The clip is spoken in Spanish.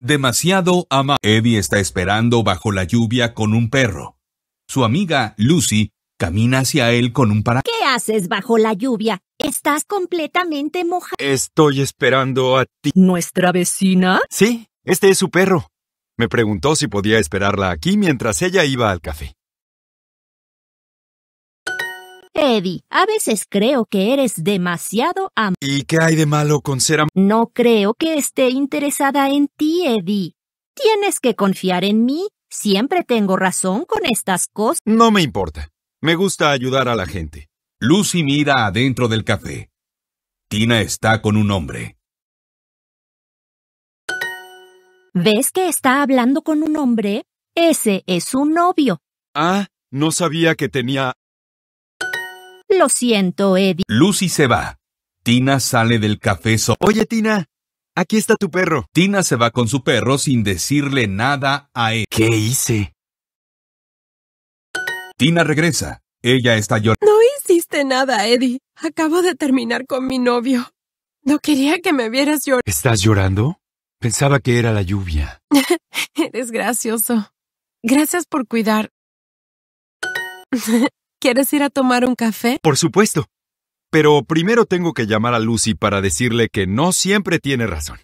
demasiado ama. Eddie está esperando bajo la lluvia con un perro. Su amiga, Lucy, camina hacia él con un para... ¿Qué haces bajo la lluvia? Estás completamente mojado. Estoy esperando a ti. ¿Nuestra vecina? Sí, este es su perro. Me preguntó si podía esperarla aquí mientras ella iba al café. Eddie, a veces creo que eres demasiado am... ¿Y qué hay de malo con ser am... No creo que esté interesada en ti, Eddie. Tienes que confiar en mí. Siempre tengo razón con estas cosas. No me importa. Me gusta ayudar a la gente. Lucy mira adentro del café. Tina está con un hombre. ¿Ves que está hablando con un hombre? Ese es su novio. Ah, no sabía que tenía lo siento, Eddie. Lucy se va. Tina sale del café. Oye, Tina, aquí está tu perro. Tina se va con su perro sin decirle nada a Eddie. ¿Qué hice? Tina regresa. Ella está llorando. No hiciste nada, Eddie. Acabo de terminar con mi novio. No quería que me vieras llorar. ¿Estás llorando? Pensaba que era la lluvia. Eres gracioso. Gracias por cuidar. ¿Quieres ir a tomar un café? Por supuesto. Pero primero tengo que llamar a Lucy para decirle que no siempre tiene razón.